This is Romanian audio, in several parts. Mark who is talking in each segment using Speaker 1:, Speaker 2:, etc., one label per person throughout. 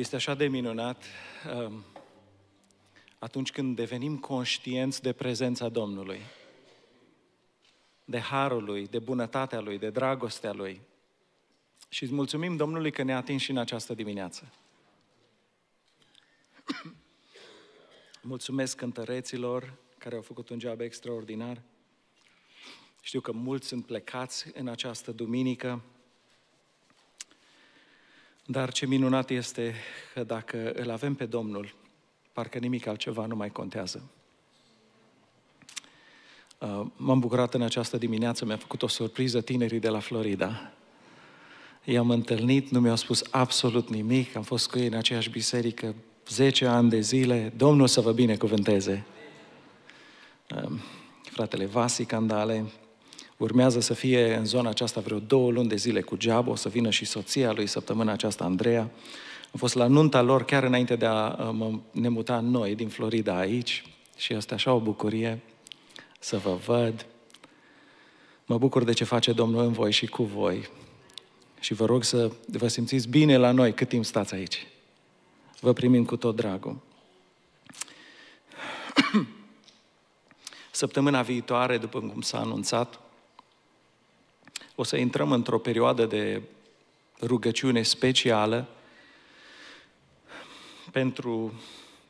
Speaker 1: Este așa de minunat um, atunci când devenim conștienți de prezența Domnului, de harul Lui, de bunătatea Lui, de dragostea Lui. Și îți mulțumim Domnului că ne-a atins și în această dimineață. Mulțumesc cântăreților care au făcut un job extraordinar. Știu că mulți sunt plecați în această duminică. Dar ce minunat este că dacă îl avem pe Domnul, parcă nimic altceva nu mai contează. Uh, m-am bucurat în această dimineață, mi-a făcut o surpriză tinerii de la Florida. I-am întâlnit, nu mi-au spus absolut nimic, am fost cu ei în aceeași biserică 10 ani de zile. Domnul să vă binecuvânteze! Uh, fratele Vasi Candale, Urmează să fie în zona aceasta vreo două luni de zile cu geabă, o să vină și soția lui săptămâna aceasta, Andreea. Am fost la nunta lor chiar înainte de a uh, mă, ne muta noi din Florida aici și este așa o bucurie să vă văd. Mă bucur de ce face Domnul în voi și cu voi. Și vă rog să vă simțiți bine la noi cât timp stați aici. Vă primim cu tot dragul. Săptămâna viitoare, după cum s-a anunțat, o să intrăm într-o perioadă de rugăciune specială pentru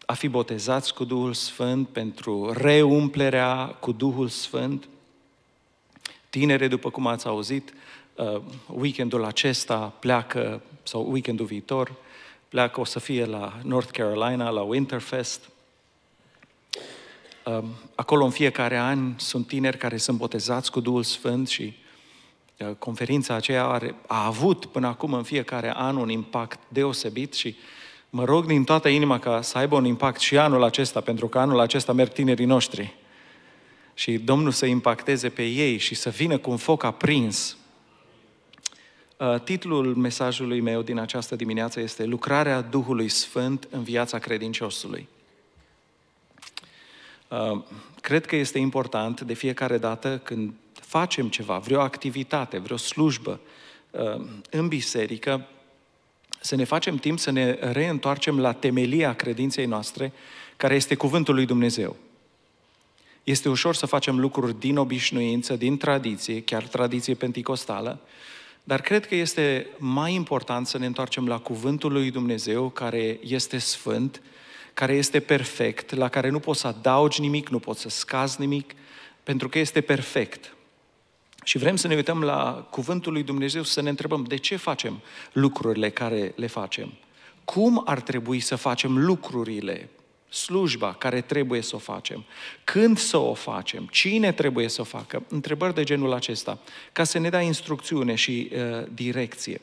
Speaker 1: a fi botezați cu Duhul Sfânt, pentru reumplerea cu Duhul Sfânt. Tinere, după cum ați auzit, uh, weekendul acesta pleacă, sau weekendul viitor, pleacă, o să fie la North Carolina, la Winterfest. Uh, acolo în fiecare an sunt tineri care sunt botezați cu Duhul Sfânt și Eh, conferința aceea are, a avut până acum în fiecare an un impact deosebit și mă rog din toată inima ca să aibă un impact și anul acesta, pentru că anul acesta merg tinerii noștri. Și Domnul să impacteze pe ei și să vină cu un foc aprins. Eh, titlul mesajului meu din această dimineață este Lucrarea Duhului Sfânt în viața credinciosului. Ehm, cred că este important de fiecare dată când facem ceva, vreo activitate, vreo slujbă ehm, în biserică, să ne facem timp să ne reîntoarcem la temelia credinței noastre, care este cuvântul lui Dumnezeu. Este ușor să facem lucruri din obișnuință, din tradiție, chiar tradiție penticostală, dar cred că este mai important să ne întoarcem la cuvântul lui Dumnezeu, care este sfânt, care este perfect, la care nu poți să adaugi nimic, nu poți să scazi nimic, pentru că este perfect. Și vrem să ne uităm la cuvântul lui Dumnezeu să ne întrebăm de ce facem lucrurile care le facem. Cum ar trebui să facem lucrurile, slujba care trebuie să o facem, când să o facem, cine trebuie să o facă, întrebări de genul acesta, ca să ne dea instrucțiune și uh, direcție.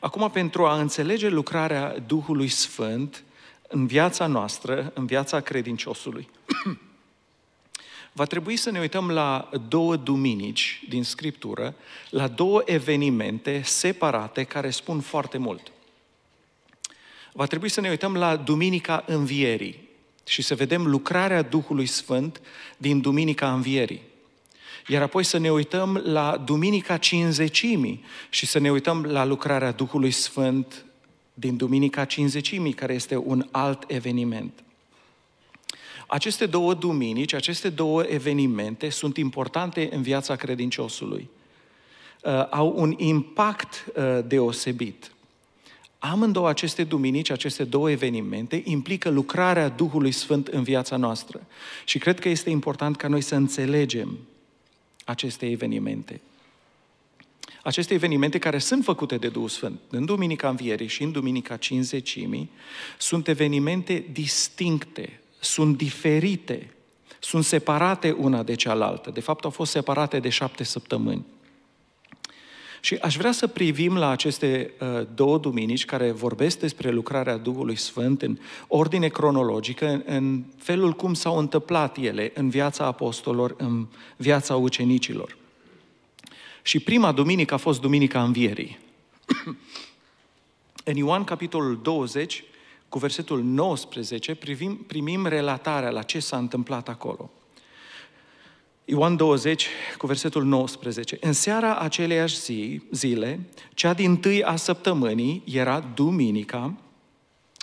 Speaker 1: Acum, pentru a înțelege lucrarea Duhului Sfânt, în viața noastră, în viața credinciosului. Va trebui să ne uităm la două duminici din Scriptură, la două evenimente separate care spun foarte mult. Va trebui să ne uităm la Duminica Învierii și să vedem lucrarea Duhului Sfânt din Duminica Învierii. Iar apoi să ne uităm la Duminica Cinzecimii și să ne uităm la lucrarea Duhului Sfânt din Duminica Cinzecimii, care este un alt eveniment. Aceste două duminici, aceste două evenimente sunt importante în viața credinciosului. Uh, au un impact uh, deosebit. Amândouă aceste duminici, aceste două evenimente, implică lucrarea Duhului Sfânt în viața noastră. Și cred că este important ca noi să înțelegem aceste evenimente aceste evenimente care sunt făcute de Duhul Sfânt, în Duminica Învierii și în Duminica Cinzecimii, sunt evenimente distincte, sunt diferite, sunt separate una de cealaltă. De fapt, au fost separate de șapte săptămâni. Și aș vrea să privim la aceste uh, două duminici care vorbesc despre lucrarea Duhului Sfânt în ordine cronologică, în, în felul cum s-au întâmplat ele în viața apostolilor, în viața ucenicilor. Și prima duminică a fost Duminica Învierii. În Ioan, capitolul 20, cu versetul 19, privim, primim relatarea la ce s-a întâmplat acolo. Ioan 20, cu versetul 19. În seara aceleiași zi, zile, cea din tâi a săptămânii, era duminica,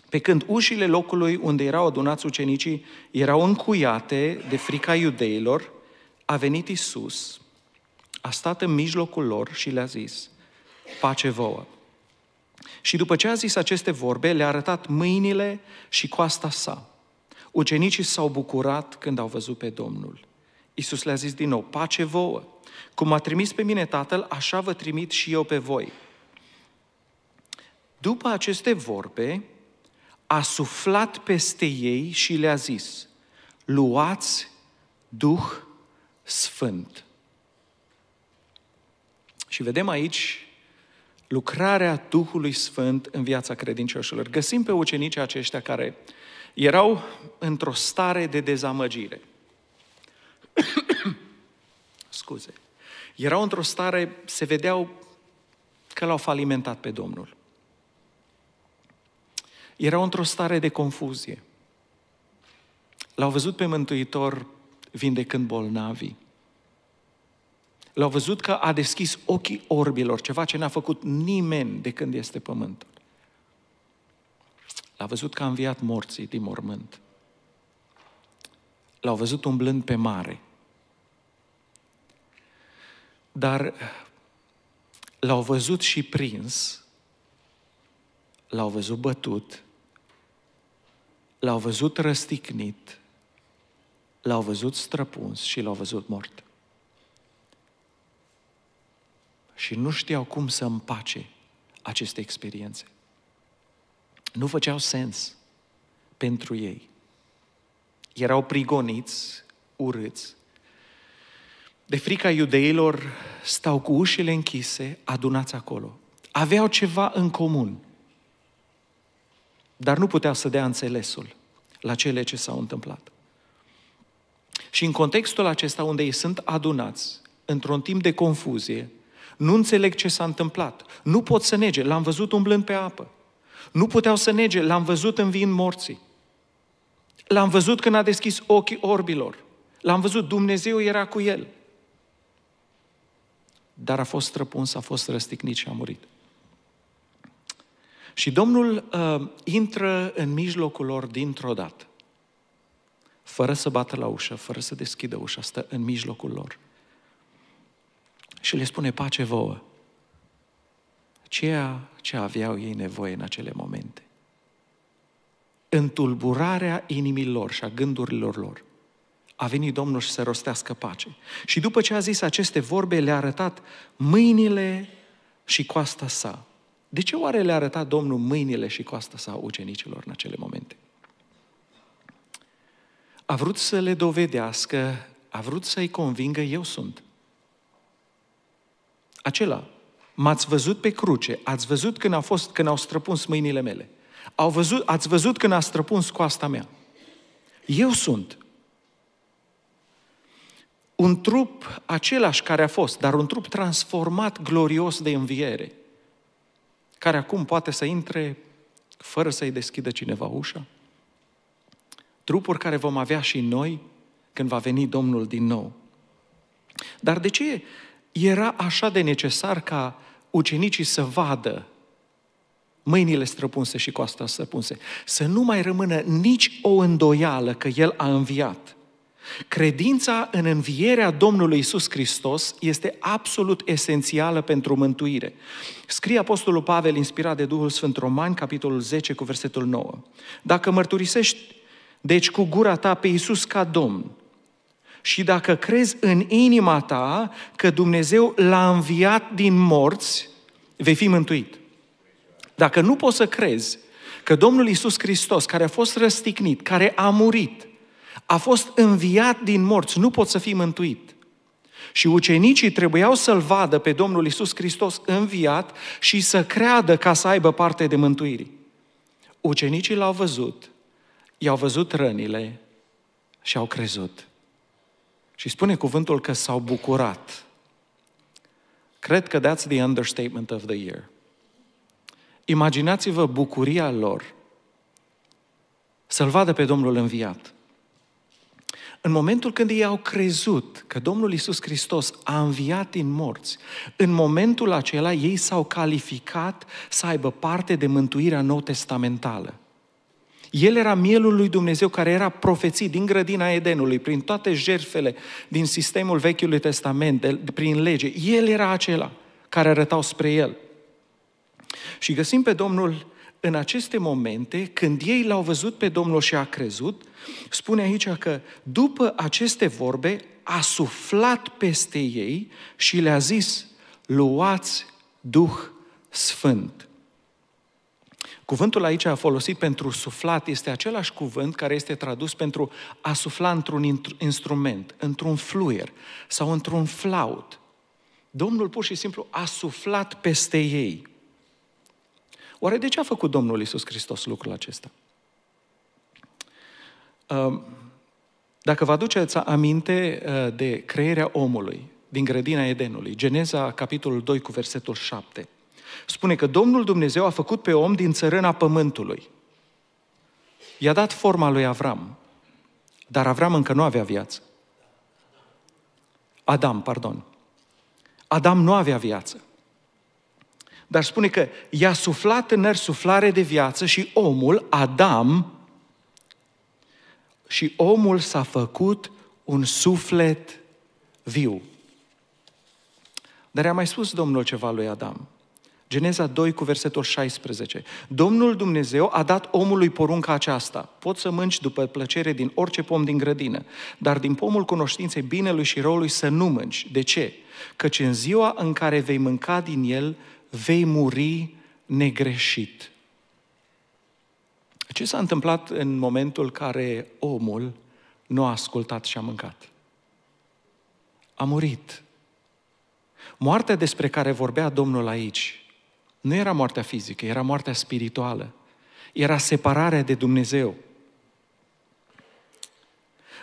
Speaker 1: pe când ușile locului unde erau adunați ucenicii erau încuiate de frica iudeilor, a venit Isus a stat în mijlocul lor și le-a zis, pace vouă. Și după ce a zis aceste vorbe, le-a arătat mâinile și coasta sa. Ucenicii s-au bucurat când au văzut pe Domnul. Iisus le-a zis din nou, pace vouă. Cum a trimis pe mine Tatăl, așa vă trimit și eu pe voi. După aceste vorbe, a suflat peste ei și le-a zis, luați Duh Sfânt. Și vedem aici lucrarea Duhului Sfânt în viața credincioșilor. Găsim pe ucenicii aceștia care erau într-o stare de dezamăgire. Scuze. Erau într-o stare, se vedeau că l-au falimentat pe Domnul. Erau într-o stare de confuzie. L-au văzut pe Mântuitor vindecând bolnavii. L-au văzut că a deschis ochii orbilor, ceva ce n-a făcut nimeni de când este pământul. l au văzut că a înviat morții din mormânt. L-au văzut umblând pe mare. Dar l-au văzut și prins, l-au văzut bătut, l-au văzut răsticnit, l-au văzut străpuns și l-au văzut mort și nu știau cum să împace aceste experiențe. Nu făceau sens pentru ei. Erau prigoniți, urâți. De frica iudeilor, stau cu ușile închise, adunați acolo. Aveau ceva în comun, dar nu puteau să dea înțelesul la cele ce s-au întâmplat. Și în contextul acesta unde ei sunt adunați, într-un timp de confuzie, nu înțeleg ce s-a întâmplat. Nu pot să nege. L-am văzut umblând pe apă. Nu puteau să nege. L-am văzut înviind morții. L-am văzut când a deschis ochii orbilor. L-am văzut. Dumnezeu era cu el. Dar a fost străpuns, a fost răstignit și a murit. Și Domnul uh, intră în mijlocul lor dintr-o dată, fără să bată la ușă, fără să deschidă ușa, stă în mijlocul lor și le spune pace vouă. Ceea ce aveau ei nevoie în acele momente. În tulburarea inimilor și a gândurilor lor, a venit Domnul și să rostească pace. Și după ce a zis aceste vorbe, le-a arătat mâinile și coasta sa. De ce oare le-a arătat Domnul mâinile și coasta sa ucenicilor în acele momente? A vrut să le dovedească, a vrut să-i convingă, eu sunt acela. M-ați văzut pe cruce, ați văzut când, a fost, când au străpuns mâinile mele. Au văzut, ați văzut când a străpuns coasta mea. Eu sunt. Un trup același care a fost, dar un trup transformat glorios de înviere, care acum poate să intre fără să-i deschidă cineva ușa. Trupuri care vom avea și noi când va veni Domnul din nou. Dar de ce era așa de necesar ca ucenicii să vadă mâinile străpunse și coasta străpunse, să nu mai rămână nici o îndoială că El a înviat. Credința în învierea Domnului Isus Hristos este absolut esențială pentru mântuire. Scrie Apostolul Pavel, inspirat de Duhul Sfânt Roman, capitolul 10, cu versetul 9. Dacă mărturisești, deci, cu gura ta pe Isus ca Domn și dacă crezi în inima ta că Dumnezeu l-a înviat din morți, vei fi mântuit. Dacă nu poți să crezi că Domnul Isus Hristos, care a fost răstignit, care a murit, a fost înviat din morți, nu poți să fii mântuit. Și ucenicii trebuiau să-L vadă pe Domnul Isus Hristos înviat și să creadă ca să aibă parte de mântuirii. Ucenicii L-au văzut, i-au văzut rănile și au crezut. Și spune cuvântul că s-au bucurat. Cred că that's the understatement of the year. Imaginați-vă bucuria lor să-L vadă pe Domnul înviat. În momentul când ei au crezut că Domnul Isus Hristos a înviat din morți, în momentul acela ei s-au calificat să aibă parte de mântuirea nou testamentală. El era mielul lui Dumnezeu care era profețit din grădina Edenului, prin toate jertfele din sistemul Vechiului Testament, de, prin lege. El era acela care arătau spre el. Și găsim pe Domnul în aceste momente, când ei l-au văzut pe Domnul și a crezut, spune aici că după aceste vorbe a suflat peste ei și le-a zis, luați Duh Sfânt. Cuvântul aici a folosit pentru suflat este același cuvânt care este tradus pentru a sufla într-un instrument, într-un fluier sau într-un flaut. Domnul pur și simplu a suflat peste ei. Oare de ce a făcut Domnul Isus Hristos lucrul acesta? Um, dacă vă aduceți aminte uh, de creerea omului din grădina Edenului, Geneza, capitolul 2 cu versetul 7, spune că Domnul Dumnezeu a făcut pe om din țărâna pământului. I-a dat forma lui Avram, dar Avram încă nu avea viață. Adam, pardon. Adam nu avea viață. Dar spune că i-a suflat în suflare de viață și omul, Adam, și omul s-a făcut un suflet viu. Dar i-a mai spus Domnul ceva lui Adam. Geneza 2 cu versetul 16. Domnul Dumnezeu a dat omului porunca aceasta. Poți să mânci după plăcere din orice pom din grădină, dar din pomul cunoștinței binelui și răului să nu mânci. De ce? Căci în ziua în care vei mânca din el, vei muri negreșit. Ce s-a întâmplat în momentul în care omul nu a ascultat și a mâncat? A murit. Moartea despre care vorbea Domnul aici nu era moartea fizică, era moartea spirituală. Era separarea de Dumnezeu.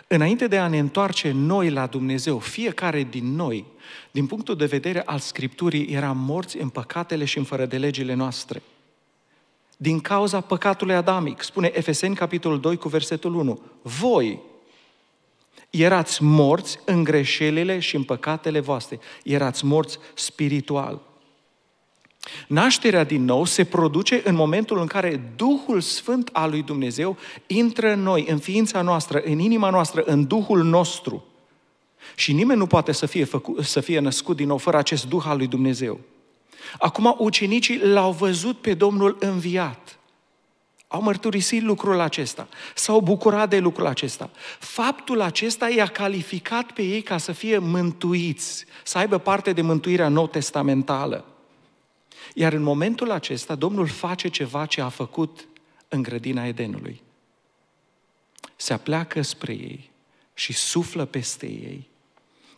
Speaker 1: Înainte de a ne întoarce noi la Dumnezeu, fiecare din noi, din punctul de vedere al Scripturii, era morți în păcatele și în fără de legile noastre. Din cauza păcatului adamic, spune Efeseni capitolul 2 cu versetul 1, voi erați morți în greșelile și în păcatele voastre, erați morți spiritual. Nașterea din nou se produce în momentul în care Duhul Sfânt al lui Dumnezeu intră în noi, în ființa noastră, în inima noastră, în Duhul nostru. Și nimeni nu poate să fie, făcu- să fie născut din nou fără acest Duh al lui Dumnezeu. Acum ucenicii l-au văzut pe Domnul înviat. Au mărturisit lucrul acesta. S-au bucurat de lucrul acesta. Faptul acesta i-a calificat pe ei ca să fie mântuiți, să aibă parte de mântuirea nou testamentală. Iar în momentul acesta, Domnul face ceva ce a făcut în grădina Edenului. Se apleacă spre ei și suflă peste ei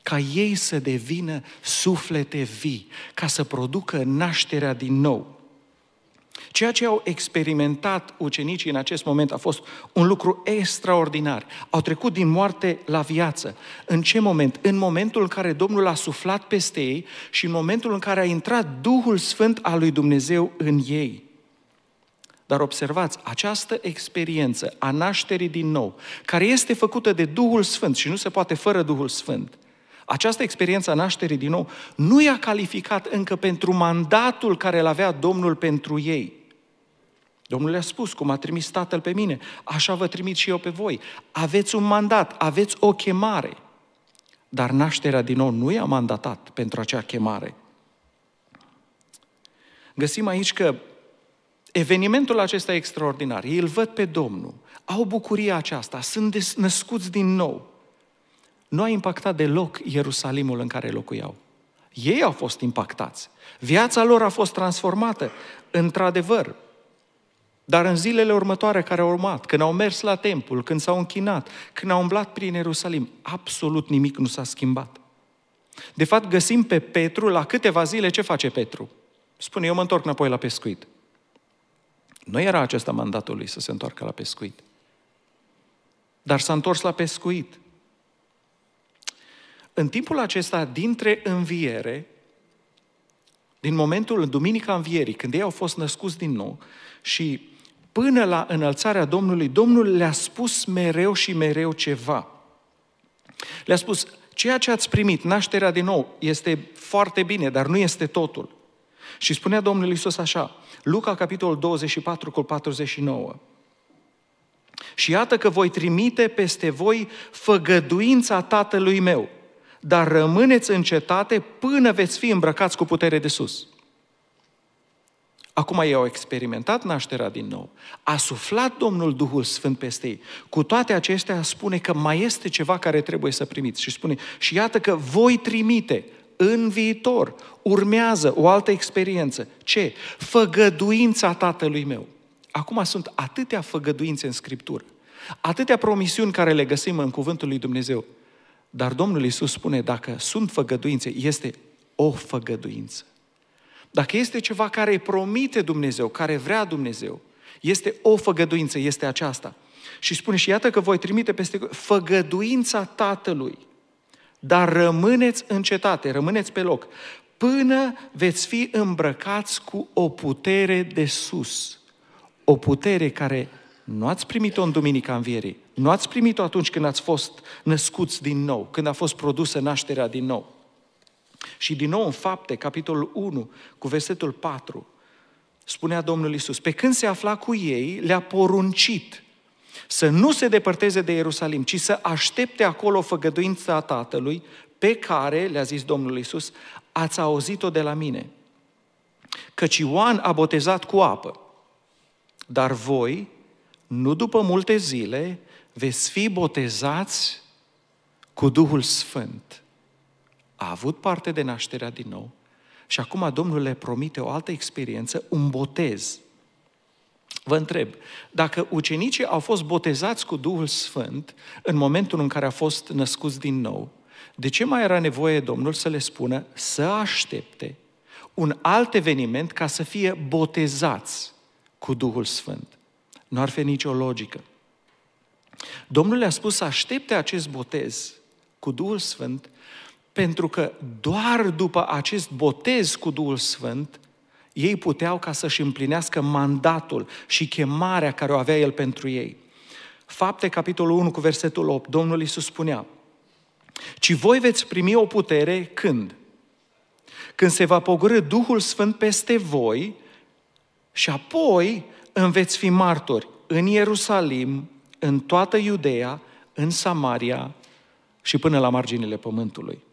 Speaker 1: ca ei să devină suflete vii, ca să producă nașterea din nou. Ceea ce au experimentat ucenicii în acest moment a fost un lucru extraordinar. Au trecut din moarte la viață. În ce moment? În momentul în care Domnul a suflat peste ei și în momentul în care a intrat Duhul Sfânt al lui Dumnezeu în ei. Dar observați, această experiență a nașterii din nou, care este făcută de Duhul Sfânt și nu se poate fără Duhul Sfânt, această experiență a nașterii din nou nu i-a calificat încă pentru mandatul care îl avea Domnul pentru ei. Domnul le-a spus, cum a trimis Tatăl pe mine, așa vă trimit și eu pe voi. Aveți un mandat, aveți o chemare. Dar nașterea din nou nu i-a mandatat pentru acea chemare. Găsim aici că evenimentul acesta extraordinar, ei îl văd pe Domnul, au bucuria aceasta, sunt născuți din nou – nu a impactat deloc Ierusalimul în care locuiau. Ei au fost impactați. Viața lor a fost transformată, într-adevăr. Dar în zilele următoare care au urmat, când au mers la templu, când s-au închinat, când au umblat prin Ierusalim, absolut nimic nu s-a schimbat. De fapt, găsim pe Petru, la câteva zile, ce face Petru? Spune, eu mă întorc înapoi la pescuit. Nu era acesta mandatul lui să se întoarcă la pescuit. Dar s-a întors la pescuit. În timpul acesta, dintre înviere, din momentul în Duminica Învierii, când ei au fost născuți din nou și până la înălțarea Domnului, Domnul le-a spus mereu și mereu ceva. Le-a spus, ceea ce ați primit, nașterea din nou, este foarte bine, dar nu este totul. Și spunea Domnul Iisus așa, Luca capitolul 24 cu 49. Și iată că voi trimite peste voi făgăduința Tatălui meu dar rămâneți în cetate până veți fi îmbrăcați cu putere de sus. Acum ei au experimentat nașterea din nou. A suflat Domnul Duhul Sfânt peste ei. Cu toate acestea spune că mai este ceva care trebuie să primiți. Și spune, și iată că voi trimite în viitor, urmează o altă experiență. Ce? Făgăduința Tatălui meu. Acum sunt atâtea făgăduințe în Scriptură, atâtea promisiuni care le găsim în Cuvântul lui Dumnezeu, dar Domnul Iisus spune, dacă sunt făgăduințe, este o făgăduință. Dacă este ceva care îi promite Dumnezeu, care vrea Dumnezeu, este o făgăduință, este aceasta. Și spune și iată că voi trimite peste făgăduința Tatălui, dar rămâneți în cetate, rămâneți pe loc, până veți fi îmbrăcați cu o putere de sus, o putere care nu ați primit-o în Duminica Învierii. Nu ați primit-o atunci când ați fost născuți din nou, când a fost produsă nașterea din nou. Și din nou în fapte, capitolul 1, cu versetul 4, spunea Domnul Isus, pe când se afla cu ei, le-a poruncit să nu se depărteze de Ierusalim, ci să aștepte acolo făgăduința Tatălui, pe care, le-a zis Domnul Isus, ați auzit-o de la mine. Căci Ioan a botezat cu apă, dar voi nu după multe zile, veți fi botezați cu Duhul Sfânt. A avut parte de nașterea din nou și acum Domnul le promite o altă experiență, un botez. Vă întreb, dacă ucenicii au fost botezați cu Duhul Sfânt în momentul în care a fost născuți din nou, de ce mai era nevoie Domnul să le spună să aștepte un alt eveniment ca să fie botezați cu Duhul Sfânt? Nu ar fi nicio logică. Domnul le-a spus să aștepte acest botez cu Duhul Sfânt, pentru că doar după acest botez cu Duhul Sfânt, ei puteau ca să-și împlinească mandatul și chemarea care o avea El pentru ei. Fapte, capitolul 1, cu versetul 8, Domnul Iisus spunea, Ci voi veți primi o putere când? Când se va pogorâ Duhul Sfânt peste voi și apoi îmi veți fi martori în Ierusalim, în toată Iudeea, în Samaria și până la marginile pământului.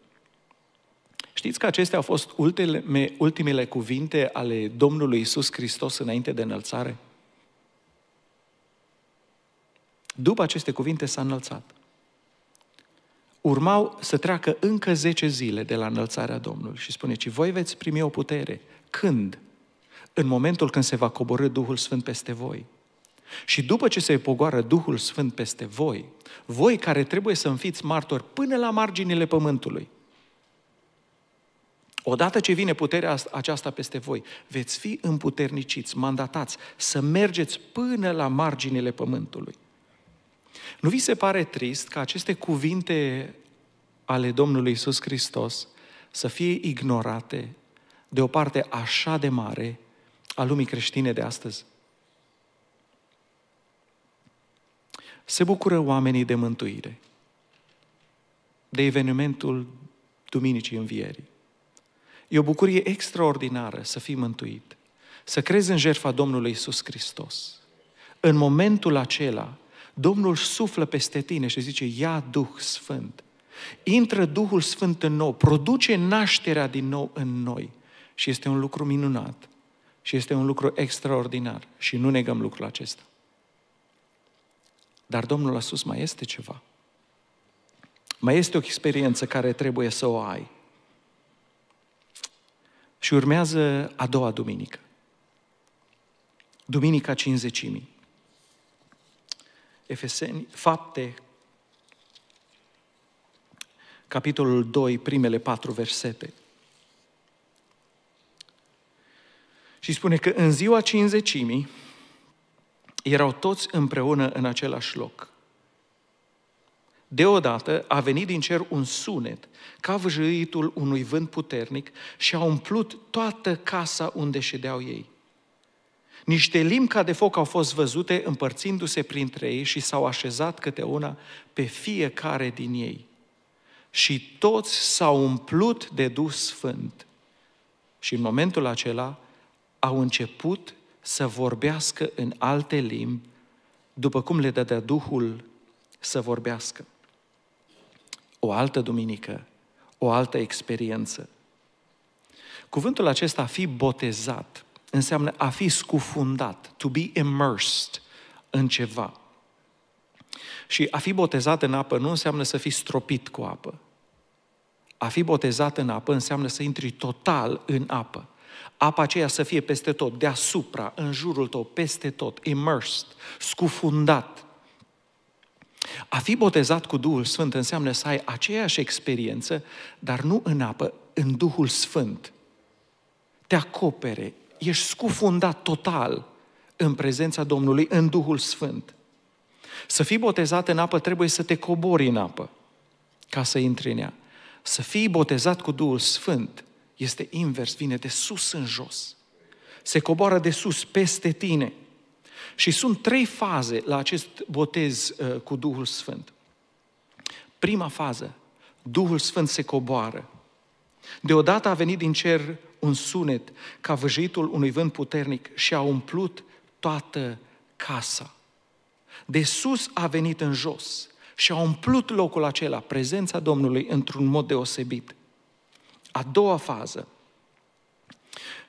Speaker 1: Știți că acestea au fost ultimele, ultimele cuvinte ale Domnului Isus Hristos înainte de înălțare? După aceste cuvinte s-a înălțat. Urmau să treacă încă 10 zile de la înălțarea Domnului și spune, ci voi veți primi o putere. Când? în momentul când se va coborâ Duhul Sfânt peste voi. Și după ce se pogoară Duhul Sfânt peste voi, voi care trebuie să fiți martori până la marginile pământului, Odată ce vine puterea aceasta peste voi, veți fi împuterniciți, mandatați să mergeți până la marginile pământului. Nu vi se pare trist că aceste cuvinte ale Domnului Isus Hristos să fie ignorate de o parte așa de mare a lumii creștine de astăzi. Se bucură oamenii de mântuire, de evenimentul Duminicii Învierii. E o bucurie extraordinară să fii mântuit, să crezi în jertfa Domnului Isus Hristos. În momentul acela, Domnul suflă peste tine și zice, ia Duh Sfânt. Intră Duhul Sfânt în nou, produce nașterea din nou în noi. Și este un lucru minunat. Și este un lucru extraordinar și nu negăm lucrul acesta. Dar Domnul a spus, mai este ceva. Mai este o experiență care trebuie să o ai. Și urmează a doua duminică. Duminica cinzecimii. Efeseni, fapte, capitolul 2, primele patru versete. Și spune că în ziua cinzecimii erau toți împreună în același loc. Deodată a venit din cer un sunet, ca vâjâitul unui vânt puternic și a umplut toată casa unde ședeau ei. Niște limbi ca de foc au fost văzute împărțindu-se printre ei și s-au așezat câte una pe fiecare din ei. Și toți s-au umplut de dus Sfânt. Și în momentul acela, au început să vorbească în alte limbi, după cum le dădea Duhul să vorbească. O altă duminică, o altă experiență. Cuvântul acesta, a fi botezat, înseamnă a fi scufundat, to be immersed în ceva. Și a fi botezat în apă nu înseamnă să fii stropit cu apă. A fi botezat în apă înseamnă să intri total în apă apa aceea să fie peste tot, deasupra, în jurul tău, peste tot, immersed, scufundat. A fi botezat cu Duhul Sfânt înseamnă să ai aceeași experiență, dar nu în apă, în Duhul Sfânt. Te acopere, ești scufundat total în prezența Domnului, în Duhul Sfânt. Să fii botezat în apă trebuie să te cobori în apă ca să intri în ea. Să fii botezat cu Duhul Sfânt este invers, vine de sus în jos. Se coboară de sus, peste tine. Și sunt trei faze la acest botez uh, cu Duhul Sfânt. Prima fază, Duhul Sfânt se coboară. Deodată a venit din cer un sunet ca vâjitul unui vânt puternic și a umplut toată casa. De sus a venit în jos și a umplut locul acela, prezența Domnului, într-un mod deosebit. A doua fază.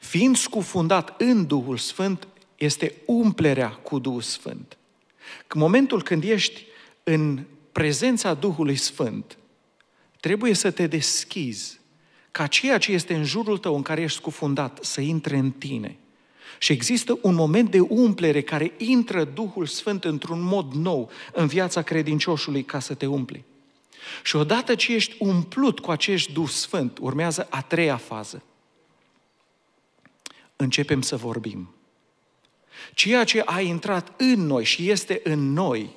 Speaker 1: Fiind scufundat în Duhul Sfânt, este umplerea cu Duhul Sfânt. În momentul când ești în prezența Duhului Sfânt, trebuie să te deschizi ca ceea ce este în jurul tău în care ești scufundat să intre în tine. Și există un moment de umplere care intră Duhul Sfânt într-un mod nou în viața credincioșului ca să te umpli. Și odată ce ești umplut cu acești Duh Sfânt, urmează a treia fază. Începem să vorbim. Ceea ce a intrat în noi și este în noi,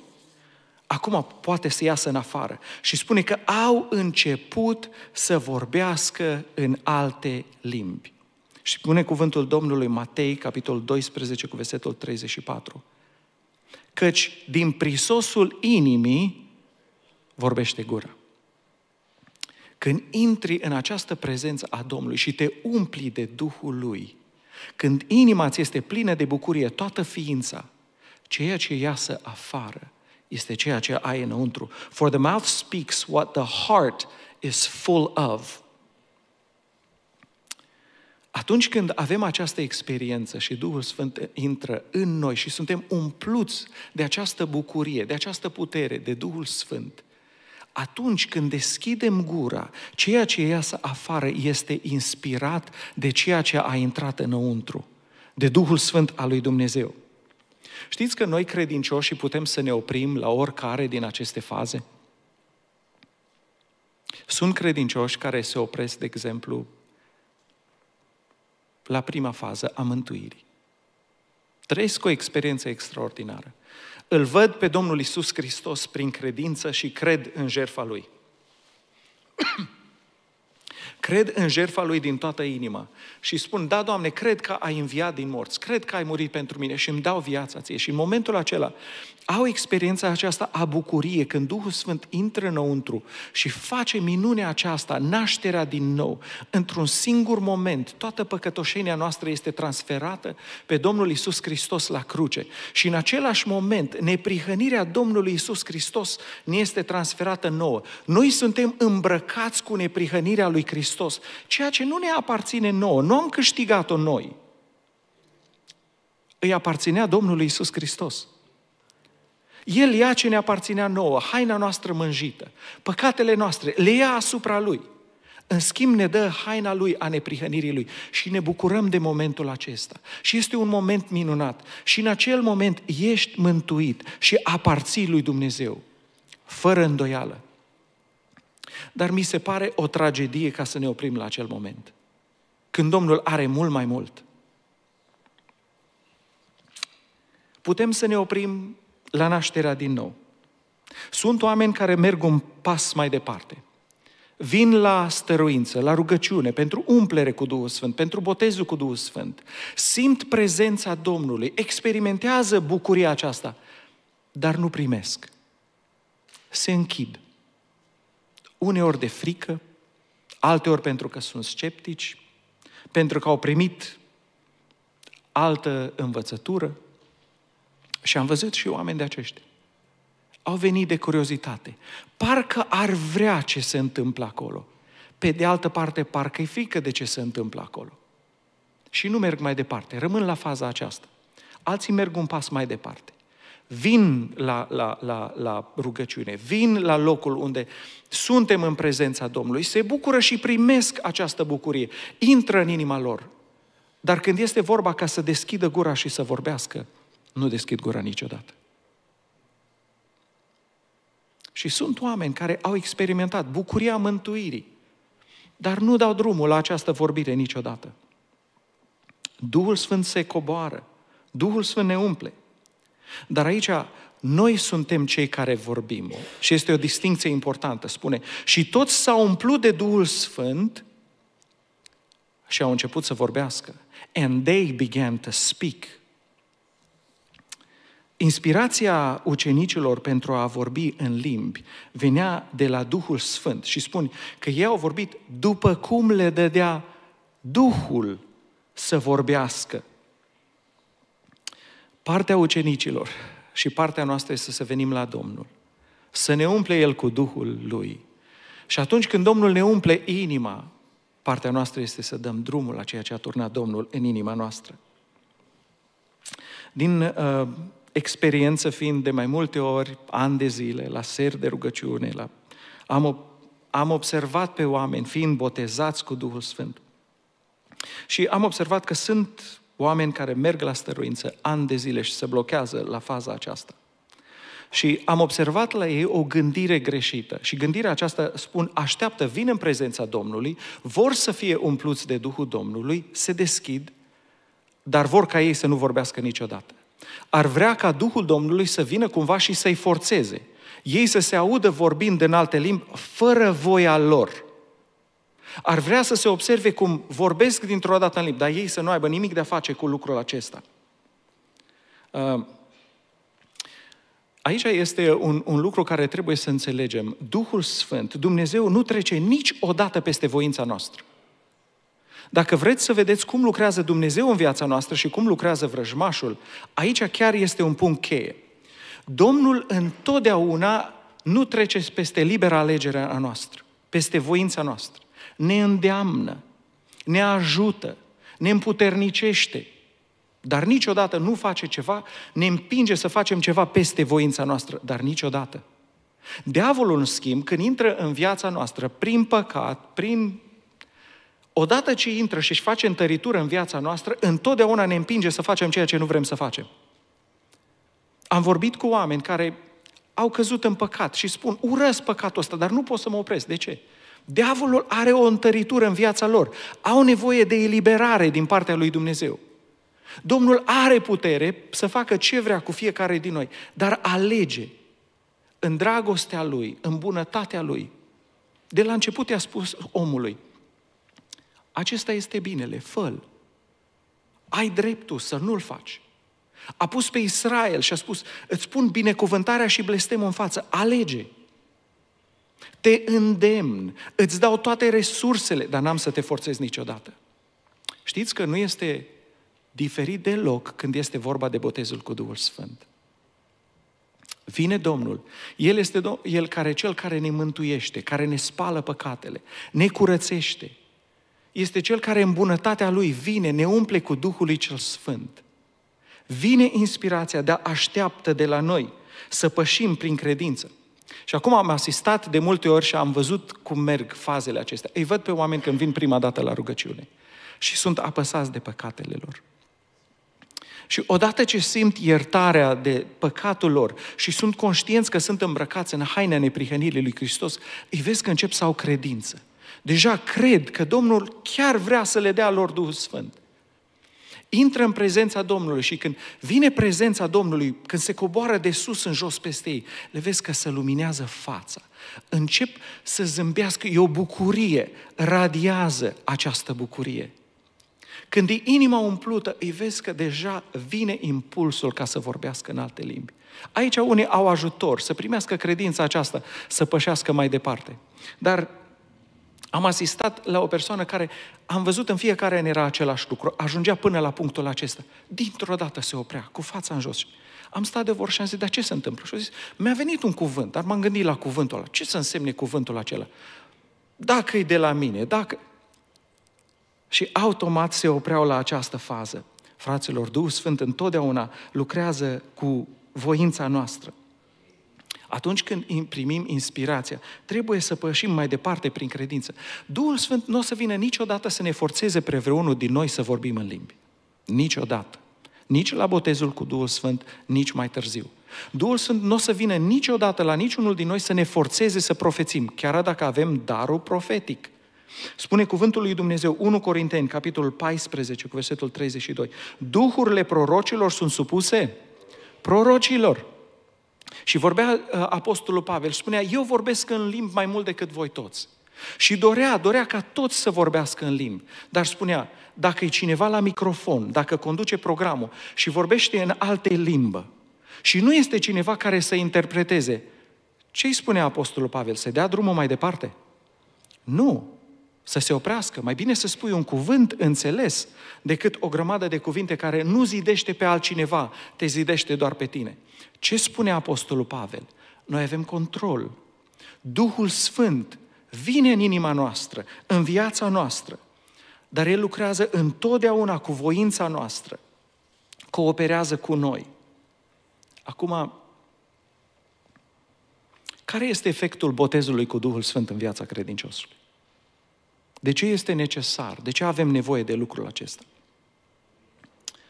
Speaker 1: acum poate să iasă în afară. Și spune că au început să vorbească în alte limbi. Și spune cuvântul Domnului Matei, capitolul 12, cu versetul 34. Căci din prisosul inimii vorbește gura. Când intri în această prezență a Domnului și te umpli de Duhul Lui, când inima ți este plină de bucurie, toată ființa, ceea ce iasă afară este ceea ce ai înăuntru. For the mouth speaks what the heart is full of. Atunci când avem această experiență și Duhul Sfânt intră în noi și suntem umpluți de această bucurie, de această putere, de Duhul Sfânt, atunci când deschidem gura, ceea ce iasă afară este inspirat de ceea ce a intrat înăuntru, de Duhul Sfânt al lui Dumnezeu. Știți că noi credincioși putem să ne oprim la oricare din aceste faze? Sunt credincioși care se opresc, de exemplu, la prima fază a mântuirii. Trăiesc o experiență extraordinară. Îl văd pe Domnul Isus Hristos prin credință și cred în jertfa Lui. cred în jertfa Lui din toată inima și spun, da, Doamne, cred că ai înviat din morți, cred că ai murit pentru mine și îmi dau viața Ție. Și în momentul acela au experiența aceasta a bucurie când Duhul Sfânt intră înăuntru și face minunea aceasta, nașterea din nou, într-un singur moment, toată păcătoșenia noastră este transferată pe Domnul Isus Hristos la cruce. Și în același moment, neprihănirea Domnului Isus Hristos ne este transferată nouă. Noi suntem îmbrăcați cu neprihănirea lui Hristos, ceea ce nu ne aparține nouă, nu am câștigat-o noi. Îi aparținea Domnului Isus Hristos. El ia ce ne aparținea nouă, haina noastră mânjită, păcatele noastre, le ia asupra Lui. În schimb, ne dă haina Lui a neprihănirii Lui și ne bucurăm de momentul acesta. Și este un moment minunat. Și în acel moment ești mântuit și aparții Lui Dumnezeu, fără îndoială. Dar mi se pare o tragedie ca să ne oprim la acel moment. Când Domnul are mult mai mult. Putem să ne oprim la nașterea din nou. Sunt oameni care merg un pas mai departe. Vin la stăruință, la rugăciune, pentru umplere cu Duhul Sfânt, pentru botezul cu Duhul Sfânt. Simt prezența Domnului, experimentează bucuria aceasta, dar nu primesc. Se închid. Uneori de frică, alteori pentru că sunt sceptici, pentru că au primit altă învățătură, și am văzut și oameni de aceștia. Au venit de curiozitate. Parcă ar vrea ce se întâmplă acolo. Pe de altă parte, parcă e frică de ce se întâmplă acolo. Și nu merg mai departe, rămân la faza aceasta. Alții merg un pas mai departe. Vin la, la, la, la rugăciune, vin la locul unde suntem în prezența Domnului, se bucură și primesc această bucurie, intră în inima lor. Dar când este vorba ca să deschidă gura și să vorbească, nu deschid gura niciodată. Și sunt oameni care au experimentat bucuria mântuirii, dar nu dau drumul la această vorbire niciodată. Duhul Sfânt se coboară, Duhul Sfânt ne umple. Dar aici noi suntem cei care vorbim și este o distinție importantă, spune. Și toți s-au umplut de Duhul Sfânt și au început să vorbească. And they began to speak Inspirația ucenicilor pentru a vorbi în limbi venea de la Duhul Sfânt și spun că ei au vorbit după cum le dădea Duhul să vorbească. Partea ucenicilor și partea noastră este să venim la Domnul, să ne umple El cu Duhul Lui. Și atunci când Domnul ne umple inima, partea noastră este să dăm drumul la ceea ce a turnat Domnul în inima noastră. Din uh, experiență fiind de mai multe ori, ani de zile, la ser de rugăciune, la... Am, am observat pe oameni fiind botezați cu Duhul Sfânt. Și am observat că sunt oameni care merg la stăruință ani de zile și se blochează la faza aceasta. Și am observat la ei o gândire greșită. Și gândirea aceasta, spun, așteaptă, vin în prezența Domnului, vor să fie umpluți de Duhul Domnului, se deschid, dar vor ca ei să nu vorbească niciodată. Ar vrea ca Duhul Domnului să vină cumva și să-i forțeze. Ei să se audă vorbind în alte limbi fără voia lor. Ar vrea să se observe cum vorbesc dintr-o dată în limbi, dar ei să nu aibă nimic de a face cu lucrul acesta. Uh, aici este un, un lucru care trebuie să înțelegem. Duhul Sfânt, Dumnezeu nu trece niciodată peste voința noastră. Dacă vreți să vedeți cum lucrează Dumnezeu în viața noastră și cum lucrează vrăjmașul, aici chiar este un punct cheie. Domnul întotdeauna nu trece peste libera alegerea noastră, peste voința noastră. Ne îndeamnă, ne ajută, ne împuternicește, dar niciodată nu face ceva, ne împinge să facem ceva peste voința noastră, dar niciodată. Diavolul, în schimb, când intră în viața noastră prin păcat, prin odată ce intră și își face întăritură în viața noastră, întotdeauna ne împinge să facem ceea ce nu vrem să facem. Am vorbit cu oameni care au căzut în păcat și spun, urăsc păcatul ăsta, dar nu pot să mă opresc. De ce? Diavolul are o întăritură în viața lor. Au nevoie de eliberare din partea lui Dumnezeu. Domnul are putere să facă ce vrea cu fiecare din noi, dar alege în dragostea lui, în bunătatea lui. De la început i-a spus omului, acesta este binele, fă-l. Ai dreptul să nu-l faci. A pus pe Israel și a spus, îți pun binecuvântarea și blestemul în față, alege. Te îndemn, îți dau toate resursele, dar n-am să te forțez niciodată. Știți că nu este diferit deloc când este vorba de botezul cu Duhul Sfânt. Vine Domnul. El este El care, Cel care ne mântuiește, care ne spală păcatele, ne curățește, este Cel care în bunătatea Lui vine, ne umple cu Duhul cel Sfânt. Vine inspirația, dar așteaptă de la noi să pășim prin credință. Și acum am asistat de multe ori și am văzut cum merg fazele acestea. Îi văd pe oameni când vin prima dată la rugăciune și sunt apăsați de păcatele lor. Și odată ce simt iertarea de păcatul lor și sunt conștienți că sunt îmbrăcați în haina neprihănirii lui Hristos, îi vezi că încep să au credință deja cred că Domnul chiar vrea să le dea lor Duhul Sfânt. Intră în prezența Domnului și când vine prezența Domnului, când se coboară de sus în jos peste ei, le vezi că se luminează fața. Încep să zâmbească, e o bucurie, radiază această bucurie. Când e inima umplută, îi vezi că deja vine impulsul ca să vorbească în alte limbi. Aici unii au ajutor să primească credința aceasta, să pășească mai departe. Dar am asistat la o persoană care am văzut în fiecare an era același lucru. Ajungea până la punctul acesta. Dintr-o dată se oprea, cu fața în jos. Am stat de vor și am zis, dar ce se întâmplă? Și a zis, mi-a venit un cuvânt, dar m-am gândit la cuvântul ăla. Ce să însemne cuvântul acela? Dacă e de la mine, dacă... Și automat se opreau la această fază. Fraților, Duhul Sfânt întotdeauna lucrează cu voința noastră. Atunci când primim inspirația, trebuie să pășim mai departe prin credință. Duhul Sfânt nu o să vină niciodată să ne forțeze pe vreunul din noi să vorbim în limbi. Niciodată. Nici la botezul cu Duhul Sfânt, nici mai târziu. Duhul Sfânt nu o să vină niciodată la niciunul din noi să ne forțeze să profețim, chiar dacă avem darul profetic. Spune cuvântul lui Dumnezeu 1 Corinteni, capitolul 14, cu versetul 32. Duhurile prorocilor sunt supuse prorocilor. Și vorbea uh, Apostolul Pavel, spunea, eu vorbesc în limbi mai mult decât voi toți. Și dorea, dorea ca toți să vorbească în limbi. Dar spunea, dacă e cineva la microfon, dacă conduce programul și vorbește în alte limbă și nu este cineva care să interpreteze, ce îi spune Apostolul Pavel? Să dea drumul mai departe? Nu să se oprească. Mai bine să spui un cuvânt înțeles decât o grămadă de cuvinte care nu zidește pe altcineva, te zidește doar pe tine. Ce spune Apostolul Pavel? Noi avem control. Duhul Sfânt vine în inima noastră, în viața noastră, dar El lucrează întotdeauna cu voința noastră, cooperează cu noi. Acum, care este efectul botezului cu Duhul Sfânt în viața credinciosului? De ce este necesar? De ce avem nevoie de lucrul acesta?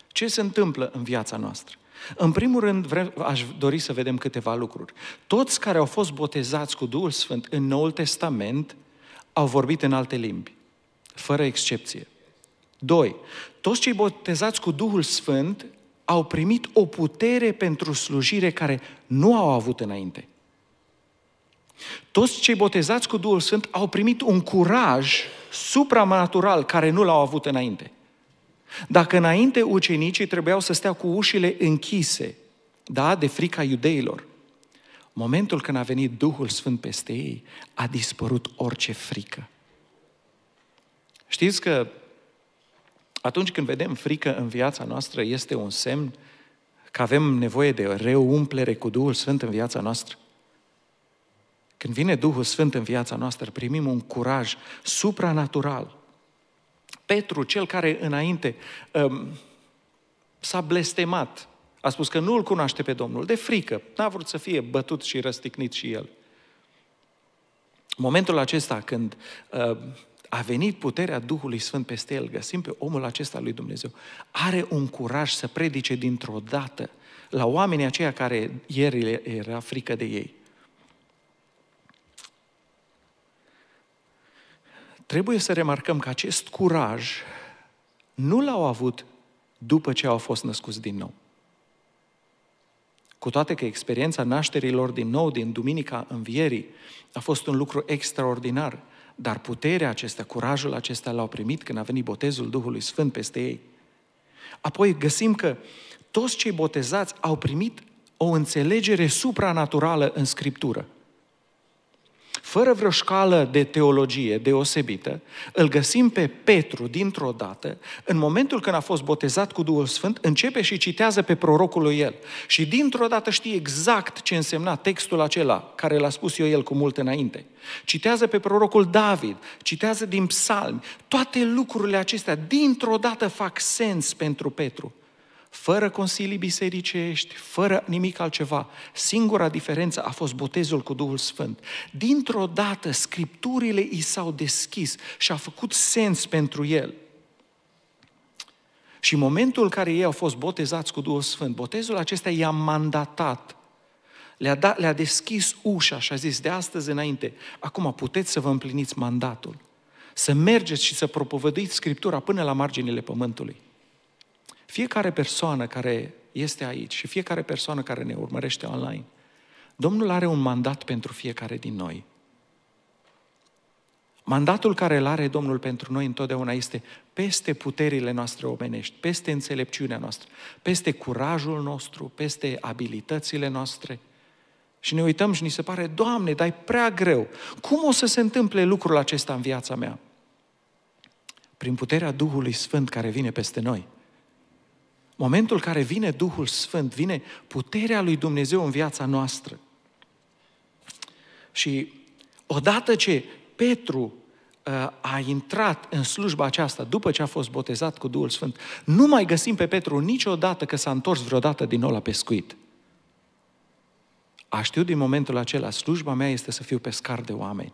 Speaker 1: Ce se întâmplă în viața noastră? În primul rând, vre- aș dori să vedem câteva lucruri. Toți care au fost botezați cu Duhul Sfânt în Noul Testament au vorbit în alte limbi, fără excepție. Doi. Toți cei botezați cu Duhul Sfânt au primit o putere pentru slujire care nu au avut înainte. Toți cei botezați cu Duhul Sfânt au primit un curaj supranatural care nu l-au avut înainte. Dacă înainte ucenicii trebuiau să stea cu ușile închise, da, de frica iudeilor, momentul când a venit Duhul Sfânt peste ei, a dispărut orice frică. Știți că atunci când vedem frică în viața noastră, este un semn că avem nevoie de reumplere cu Duhul Sfânt în viața noastră. Când vine Duhul Sfânt în viața noastră, primim un curaj supranatural. Petru, cel care înainte um, s-a blestemat, a spus că nu îl cunoaște pe Domnul, de frică, n-a vrut să fie bătut și răstignit și el. Momentul acesta când uh, a venit puterea Duhului Sfânt peste el, găsim pe omul acesta lui Dumnezeu, are un curaj să predice dintr-o dată la oamenii aceia care ieri era frică de ei. Trebuie să remarcăm că acest curaj nu l-au avut după ce au fost născuți din nou. Cu toate că experiența nașterilor din nou, din Duminica Învierii, a fost un lucru extraordinar, dar puterea acestea, curajul acesta l-au primit când a venit botezul Duhului Sfânt peste ei. Apoi găsim că toți cei botezați au primit o înțelegere supranaturală în Scriptură fără vreo școală de teologie deosebită, îl găsim pe Petru dintr-o dată, în momentul când a fost botezat cu Duhul Sfânt, începe și citează pe prorocul lui el. Și dintr-o dată știe exact ce însemna textul acela care l-a spus eu el cu mult înainte. Citează pe prorocul David, citează din psalmi. Toate lucrurile acestea dintr-o dată fac sens pentru Petru fără consilii bisericești, fără nimic altceva. Singura diferență a fost botezul cu Duhul Sfânt. Dintr-o dată, scripturile i s-au deschis și a făcut sens pentru el. Și în momentul în care ei au fost botezați cu Duhul Sfânt, botezul acesta i-a mandatat, le-a, da, le-a deschis ușa și a zis, de astăzi înainte, acum puteți să vă împliniți mandatul, să mergeți și să propovăduiți Scriptura până la marginile pământului. Fiecare persoană care este aici și fiecare persoană care ne urmărește online, Domnul are un mandat pentru fiecare din noi. Mandatul care îl are Domnul pentru noi întotdeauna este peste puterile noastre omenești, peste înțelepciunea noastră, peste curajul nostru, peste abilitățile noastre. Și ne uităm și ni se pare, Doamne, dai prea greu. Cum o să se întâmple lucrul acesta în viața mea? Prin puterea Duhului Sfânt care vine peste noi. Momentul care vine Duhul Sfânt, vine puterea lui Dumnezeu în viața noastră. Și odată ce Petru uh, a intrat în slujba aceasta după ce a fost botezat cu Duhul Sfânt, nu mai găsim pe Petru niciodată că s-a întors vreodată din nou la pescuit. A știut din momentul acela, slujba mea este să fiu pescar de oameni.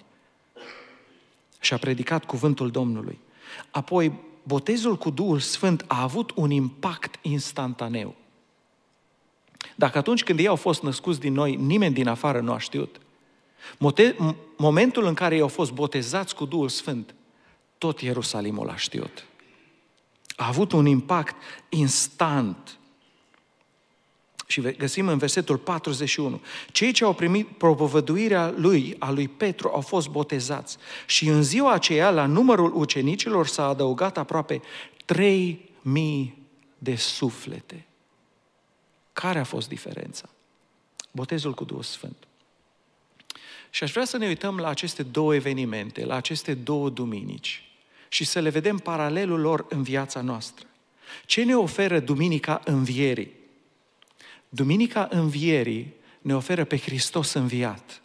Speaker 1: Și a predicat cuvântul Domnului. Apoi botezul cu Duhul Sfânt a avut un impact instantaneu. Dacă atunci când ei au fost născuți din noi, nimeni din afară nu a știut, momentul în care ei au fost botezați cu Duhul Sfânt, tot Ierusalimul a știut. A avut un impact instant și găsim în versetul 41. Cei ce au primit propovăduirea lui, a lui Petru, au fost botezați. Și în ziua aceea, la numărul ucenicilor, s-a adăugat aproape 3000 de suflete. Care a fost diferența? Botezul cu Duhul Sfânt. Și aș vrea să ne uităm la aceste două evenimente, la aceste două duminici și să le vedem paralelul lor în viața noastră. Ce ne oferă Duminica Învierii? Duminica Învierii ne oferă pe Hristos înviat.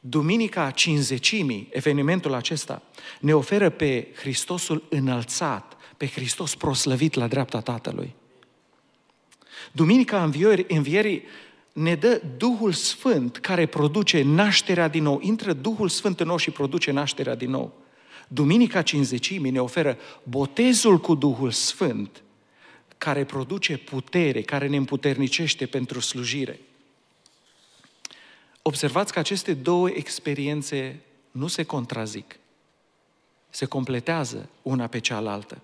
Speaker 1: Duminica Cinzecimii, evenimentul acesta, ne oferă pe Hristosul înălțat, pe Hristos proslăvit la dreapta Tatălui. Duminica Învierii, învierii ne dă Duhul Sfânt care produce nașterea din nou. Intră Duhul Sfânt în noi și produce nașterea din nou. Duminica Cinzecimii ne oferă botezul cu Duhul Sfânt care produce putere, care ne împuternicește pentru slujire. Observați că aceste două experiențe nu se contrazic, se completează una pe cealaltă.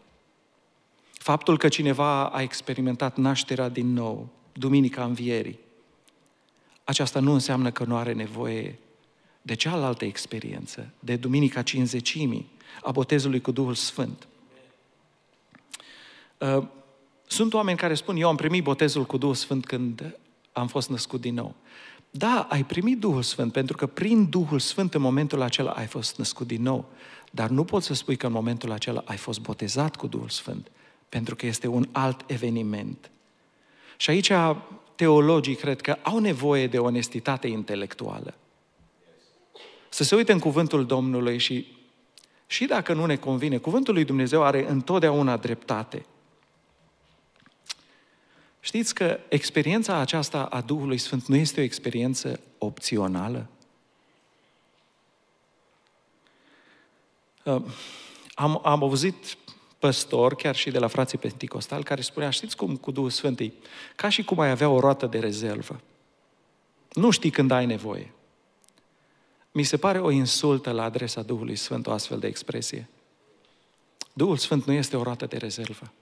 Speaker 1: Faptul că cineva a experimentat nașterea din nou, Duminica Învierii, aceasta nu înseamnă că nu are nevoie de cealaltă experiență, de Duminica Cinzecimii, a botezului cu Duhul Sfânt. Uh, sunt oameni care spun, eu am primit botezul cu Duhul Sfânt când am fost născut din nou. Da, ai primit Duhul Sfânt, pentru că prin Duhul Sfânt în momentul acela ai fost născut din nou. Dar nu poți să spui că în momentul acela ai fost botezat cu Duhul Sfânt, pentru că este un alt eveniment. Și aici teologii cred că au nevoie de onestitate intelectuală. Să se uite în cuvântul Domnului și, și dacă nu ne convine, cuvântul lui Dumnezeu are întotdeauna dreptate – Știți că experiența aceasta a Duhului Sfânt nu este o experiență opțională? Uh, am, am auzit păstor, chiar și de la frații pentecostali, care spunea, știți cum cu Duhul Sfânt e? Ca și cum ai avea o roată de rezervă. Nu știi când ai nevoie. Mi se pare o insultă la adresa Duhului Sfânt o astfel de expresie. Duhul Sfânt nu este o roată de rezervă.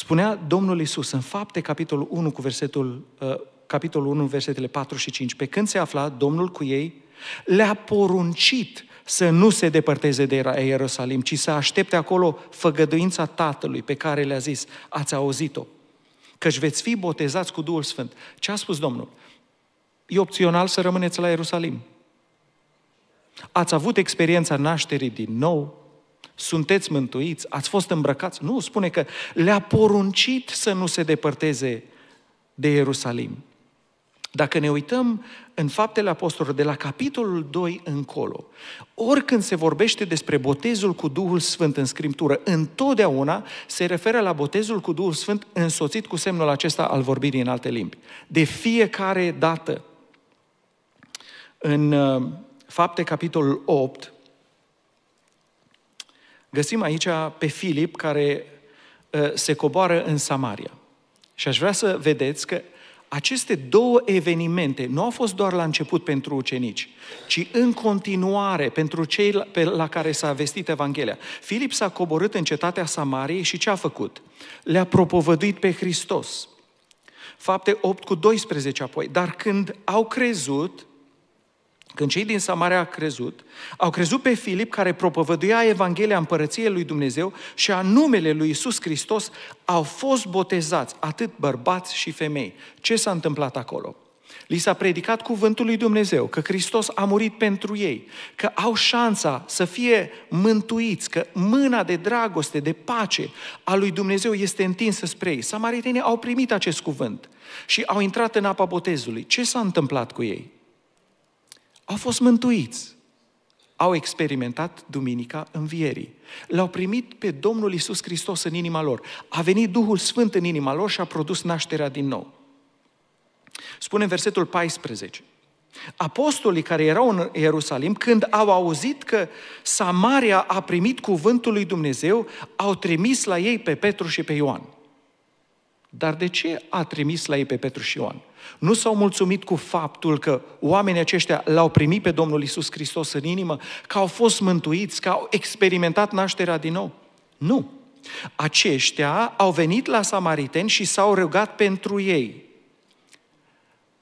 Speaker 1: Spunea Domnul Isus în fapte, capitolul 1, cu versetul, uh, capitolul 1, versetele 4 și 5, pe când se afla Domnul cu ei, le-a poruncit să nu se depărteze de Ierusalim, ci să aștepte acolo făgăduința Tatălui pe care le-a zis, ați auzit-o, căci veți fi botezați cu Duhul Sfânt. Ce a spus Domnul? E opțional să rămâneți la Ierusalim. Ați avut experiența nașterii din nou, sunteți mântuiți, ați fost îmbrăcați. Nu, spune că le-a poruncit să nu se depărteze de Ierusalim. Dacă ne uităm în Faptele Apostolilor, de la capitolul 2 încolo, oricând se vorbește despre botezul cu Duhul Sfânt în Scriptură, întotdeauna se referă la botezul cu Duhul Sfânt însoțit cu semnul acesta al vorbirii în alte limbi. De fiecare dată. În uh, Fapte, capitolul 8, găsim aici pe Filip care uh, se coboară în Samaria. Și aș vrea să vedeți că aceste două evenimente nu au fost doar la început pentru ucenici, ci în continuare pentru cei la, pe, la care s-a vestit Evanghelia. Filip s-a coborât în cetatea Samariei și ce a făcut? Le-a propovăduit pe Hristos. Fapte 8 cu 12 apoi. Dar când au crezut, când cei din Samaria au crezut, au crezut pe Filip care propovăduia Evanghelia Împărăției lui Dumnezeu și a numele lui Isus Hristos au fost botezați, atât bărbați și femei. Ce s-a întâmplat acolo? Li s-a predicat cuvântul lui Dumnezeu, că Hristos a murit pentru ei, că au șansa să fie mântuiți, că mâna de dragoste, de pace a lui Dumnezeu este întinsă spre ei. Samaritenii au primit acest cuvânt și au intrat în apa botezului. Ce s-a întâmplat cu ei? au fost mântuiți. Au experimentat Duminica Învierii. L-au primit pe Domnul Isus Hristos în inima lor. A venit Duhul Sfânt în inima lor și a produs nașterea din nou. Spune versetul 14. Apostolii care erau în Ierusalim, când au auzit că Samaria a primit cuvântul lui Dumnezeu, au trimis la ei pe Petru și pe Ioan. Dar de ce a trimis la ei pe Petru și Ioan? Nu s-au mulțumit cu faptul că oamenii aceștia l-au primit pe Domnul Isus Hristos în inimă, că au fost mântuiți, că au experimentat nașterea din nou. Nu. Aceștia au venit la samariteni și s-au rugat pentru ei.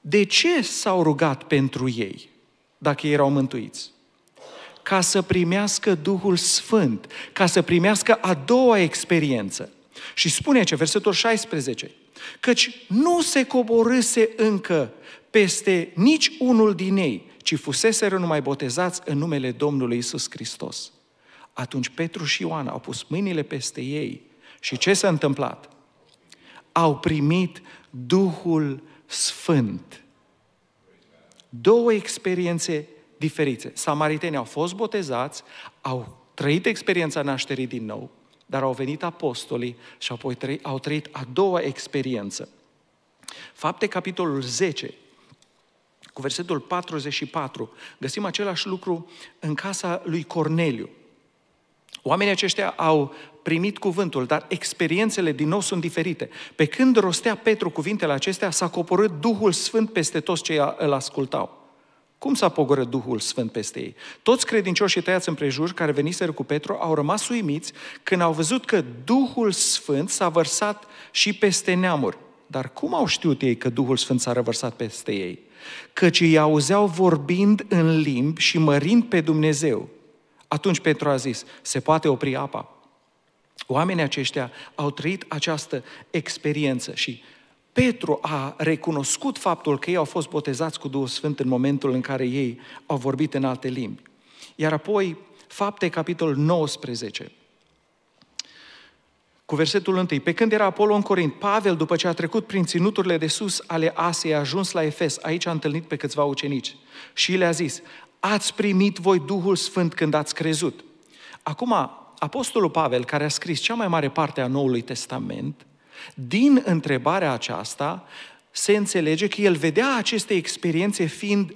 Speaker 1: De ce s-au rugat pentru ei, dacă erau mântuiți? Ca să primească Duhul Sfânt, ca să primească a doua experiență. Și spune ce, versetul 16, căci nu se coborâse încă peste nici unul din ei, ci fuseseră numai botezați în numele Domnului Isus Hristos. Atunci Petru și Ioan au pus mâinile peste ei și ce s-a întâmplat? Au primit Duhul Sfânt. Două experiențe diferite. Samaritenii au fost botezați, au trăit experiența nașterii din nou, dar au venit apostolii și apoi au trăit a doua experiență. Fapte, capitolul 10, cu versetul 44, găsim același lucru în casa lui Corneliu. Oamenii aceștia au primit cuvântul, dar experiențele din nou sunt diferite. Pe când rostea Petru cuvintele acestea, s-a coporât Duhul Sfânt peste toți cei îl ascultau. Cum s-a pogorât Duhul Sfânt peste ei? Toți credincioșii tăiați împrejur care veniseră cu Petru au rămas uimiți când au văzut că Duhul Sfânt s-a vărsat și peste neamuri. Dar cum au știut ei că Duhul Sfânt s-a revărsat peste ei? Căci îi auzeau vorbind în limbi și mărind pe Dumnezeu. Atunci Petru a zis, se poate opri apa. Oamenii aceștia au trăit această experiență și Petru a recunoscut faptul că ei au fost botezați cu Duhul Sfânt în momentul în care ei au vorbit în alte limbi. Iar apoi, fapte, capitolul 19, cu versetul 1. Pe când era Apollo în Corint, Pavel, după ce a trecut prin ținuturile de sus ale Asiei, a ajuns la Efes. Aici a întâlnit pe câțiva ucenici și le-a zis, ați primit voi Duhul Sfânt când ați crezut. Acum, Apostolul Pavel, care a scris cea mai mare parte a Noului Testament, din întrebarea aceasta se înțelege că el vedea aceste experiențe fiind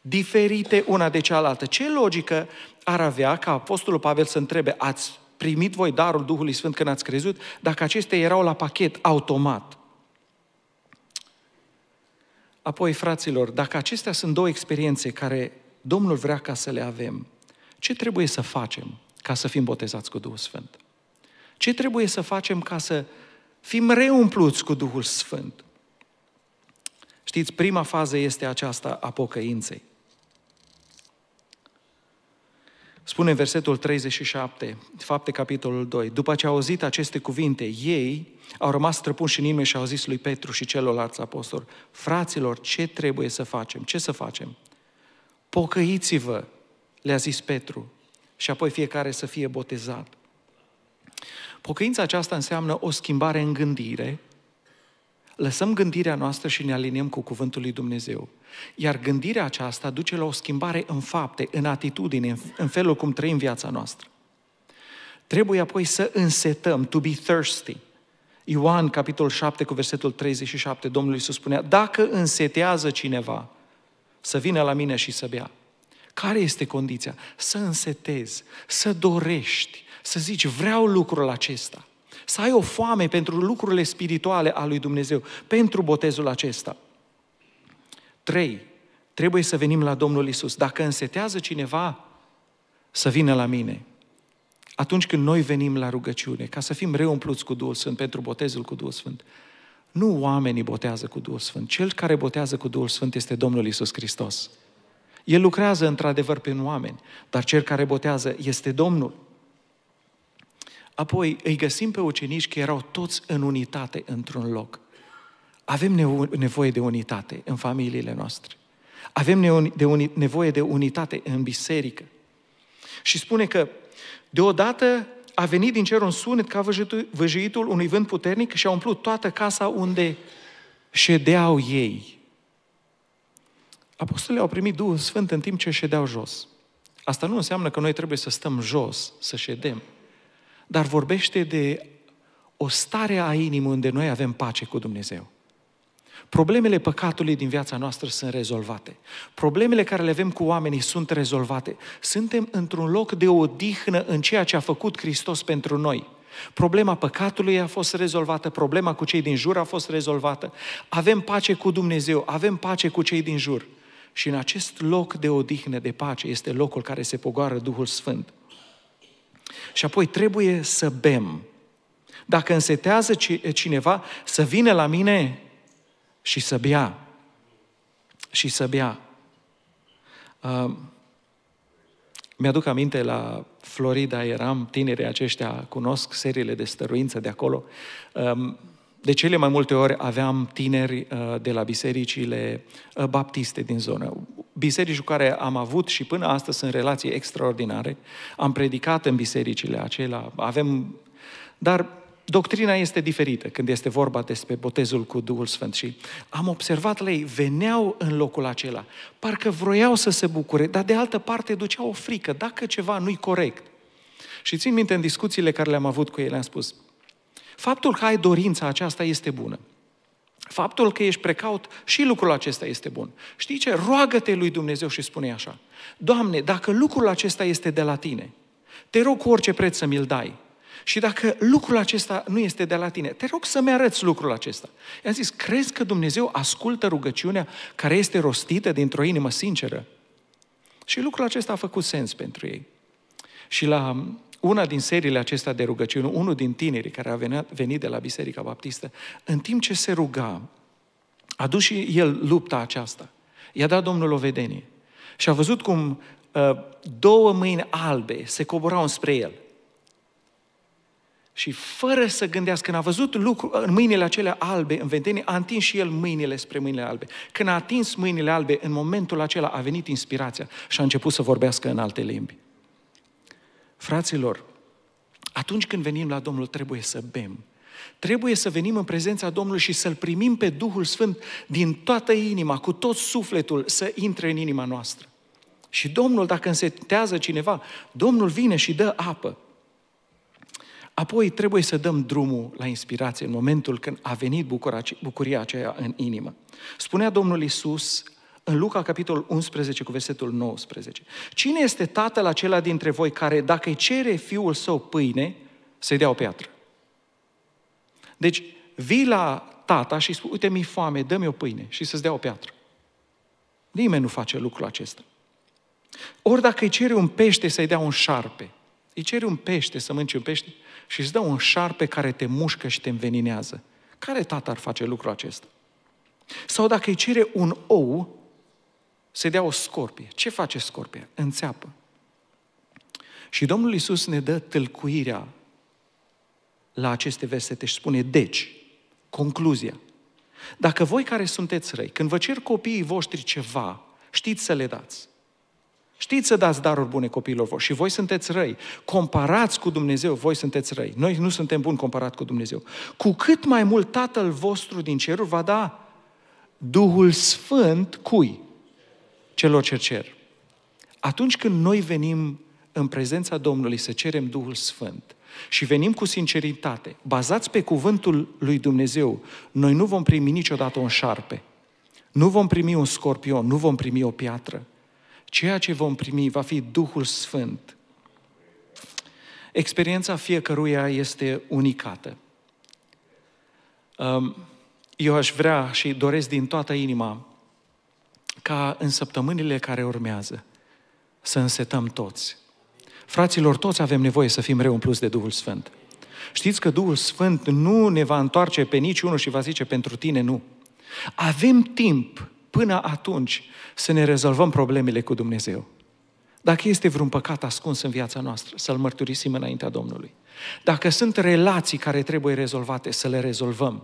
Speaker 1: diferite una de cealaltă. Ce logică ar avea ca Apostolul Pavel să întrebe, ați primit voi darul Duhului Sfânt când ați crezut, dacă acestea erau la pachet, automat? Apoi, fraților, dacă acestea sunt două experiențe care Domnul vrea ca să le avem, ce trebuie să facem ca să fim botezați cu Duhul Sfânt? Ce trebuie să facem ca să Fim reumpluți cu Duhul Sfânt. Știți, prima fază este aceasta a pocăinței. Spune versetul 37, fapte capitolul 2. După ce au auzit aceste cuvinte, ei au rămas străpuși în inimă și au zis lui Petru și celorlalți apostoli, fraților, ce trebuie să facem? Ce să facem? Pocăiți-vă, le-a zis Petru, și apoi fiecare să fie botezat Pocăința aceasta înseamnă o schimbare în gândire, lăsăm gândirea noastră și ne aliniem cu Cuvântul lui Dumnezeu. Iar gândirea aceasta duce la o schimbare în fapte, în atitudine, în felul cum trăim viața noastră. Trebuie apoi să însetăm, to be thirsty. Ioan, capitol 7, cu versetul 37, Domnul Iisus spunea, dacă însetează cineva să vină la mine și să bea, care este condiția? Să însetezi, să dorești, să zici, vreau lucrul acesta. Să ai o foame pentru lucrurile spirituale a lui Dumnezeu, pentru botezul acesta. 3. Trebuie să venim la Domnul Isus. Dacă însetează cineva, să vină la mine. Atunci când noi venim la rugăciune, ca să fim reumpluți cu Duhul Sfânt pentru botezul cu Duhul Sfânt, nu oamenii botează cu Duhul Sfânt. Cel care botează cu Duhul Sfânt este Domnul Isus Hristos. El lucrează într-adevăr prin oameni, dar cel care botează este Domnul. Apoi îi găsim pe ucenici că erau toți în unitate într-un loc. Avem nevoie de unitate în familiile noastre. Avem nevoie de unitate în biserică. Și spune că deodată a venit din cer un sunet ca văjuitul unui vânt puternic și a umplut toată casa unde ședeau ei. Apostolii au primit Duhul Sfânt în timp ce ședeau jos. Asta nu înseamnă că noi trebuie să stăm jos, să ședem dar vorbește de o stare a inimii unde noi avem pace cu Dumnezeu. Problemele păcatului din viața noastră sunt rezolvate. Problemele care le avem cu oamenii sunt rezolvate. Suntem într-un loc de odihnă în ceea ce a făcut Hristos pentru noi. Problema păcatului a fost rezolvată, problema cu cei din jur a fost rezolvată. Avem pace cu Dumnezeu, avem pace cu cei din jur. Și în acest loc de odihnă, de pace, este locul care se pogoară Duhul Sfânt. Și apoi trebuie să bem. Dacă însetează cineva, să vină la mine și să bea. Și să bea. Uh, mi-aduc aminte, la Florida eram, tinerii aceștia cunosc seriile de stăruință de acolo. Uh, de cele mai multe ori aveam tineri uh, de la bisericile uh, baptiste din zonă. Biserici cu care am avut și până astăzi sunt relații extraordinare. Am predicat în bisericile acelea, avem... Dar doctrina este diferită când este vorba despre botezul cu Duhul Sfânt și am observat la ei, veneau în locul acela, parcă vroiau să se bucure, dar de altă parte ducea o frică, dacă ceva nu-i corect. Și țin minte în discuțiile care le-am avut cu ei, le-am spus, Faptul că ai dorința aceasta este bună. Faptul că ești precaut și lucrul acesta este bun. Știi ce? Roagă-te lui Dumnezeu și spune așa. Doamne, dacă lucrul acesta este de la tine, te rog cu orice preț să mi-l dai. Și dacă lucrul acesta nu este de la tine, te rog să-mi arăți lucrul acesta. I-am zis, crezi că Dumnezeu ascultă rugăciunea care este rostită dintr-o inimă sinceră? Și lucrul acesta a făcut sens pentru ei. Și la una din seriile acestea de rugăciuni, unul din tinerii care a venit de la Biserica Baptistă, în timp ce se ruga, a dus și el lupta aceasta. I-a dat Domnul o vedenie. Și a văzut cum uh, două mâini albe se coborau spre el. Și fără să gândească, când a văzut lucru, în uh, mâinile acelea albe, în vedenie, a întins și el mâinile spre mâinile albe. Când a atins mâinile albe, în momentul acela a venit inspirația și a început să vorbească în alte limbi. Fraților, atunci când venim la Domnul, trebuie să bem. Trebuie să venim în prezența Domnului și să-L primim pe Duhul Sfânt din toată inima, cu tot sufletul, să intre în inima noastră. Și Domnul, dacă însetează cineva, Domnul vine și dă apă. Apoi trebuie să dăm drumul la inspirație în momentul când a venit bucuria aceea în inimă. Spunea Domnul Isus în Luca, capitolul 11, cu versetul 19. Cine este tatăl acela dintre voi care, dacă îi cere fiul său pâine, să-i dea o piatră? Deci, vii la tata și spui, uite, mi-e foame, dă-mi o pâine și să-ți dea o piatră. Nimeni nu face lucrul acesta. Ori dacă îi cere un pește să-i dea un șarpe, îi cere un pește să mânci un pește și îți dă un șarpe care te mușcă și te înveninează. Care tată ar face lucrul acesta? Sau dacă îi cere un ou să dea o scorpie. Ce face scorpia? Înțeapă. Și Domnul Iisus ne dă tâlcuirea la aceste versete și spune, deci, concluzia, dacă voi care sunteți răi, când vă cer copiii voștri ceva, știți să le dați. Știți să dați daruri bune copiilor voștri și voi sunteți răi. Comparați cu Dumnezeu, voi sunteți răi. Noi nu suntem buni comparat cu Dumnezeu. Cu cât mai mult Tatăl vostru din ceruri va da Duhul Sfânt cui? celor ce cer. Atunci când noi venim în prezența Domnului să cerem Duhul Sfânt și venim cu sinceritate, bazați pe cuvântul lui Dumnezeu, noi nu vom primi niciodată un șarpe, nu vom primi un scorpion, nu vom primi o piatră. Ceea ce vom primi va fi Duhul Sfânt. Experiența fiecăruia este unicată. Um, eu aș vrea și doresc din toată inima ca în săptămânile care urmează să însetăm toți. Fraților, toți avem nevoie să fim reumpluți de Duhul Sfânt. Știți că Duhul Sfânt nu ne va întoarce pe niciunul și va zice pentru tine nu. Avem timp până atunci să ne rezolvăm problemele cu Dumnezeu. Dacă este vreun păcat ascuns în viața noastră, să-l mărturisim înaintea Domnului. Dacă sunt relații care trebuie rezolvate, să le rezolvăm.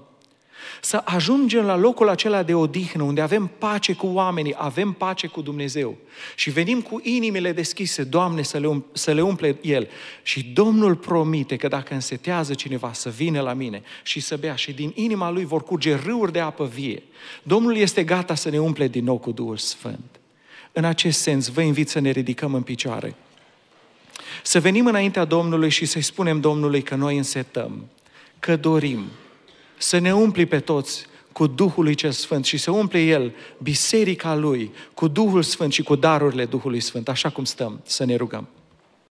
Speaker 1: Să ajungem la locul acela de odihnă, unde avem pace cu oamenii, avem pace cu Dumnezeu. Și venim cu inimile deschise, Doamne, să le, um- să le umple El. Și Domnul promite că dacă însetează cineva să vină la mine și să bea și din inima lui vor curge râuri de apă vie, Domnul este gata să ne umple din nou cu Duhul Sfânt. În acest sens, vă invit să ne ridicăm în picioare. Să venim înaintea Domnului și să-i spunem Domnului că noi însetăm, că dorim, să ne umpli pe toți cu Duhul lui Cel Sfânt și să umple El biserica Lui cu Duhul Sfânt și cu darurile Duhului Sfânt, așa cum stăm, să ne rugăm.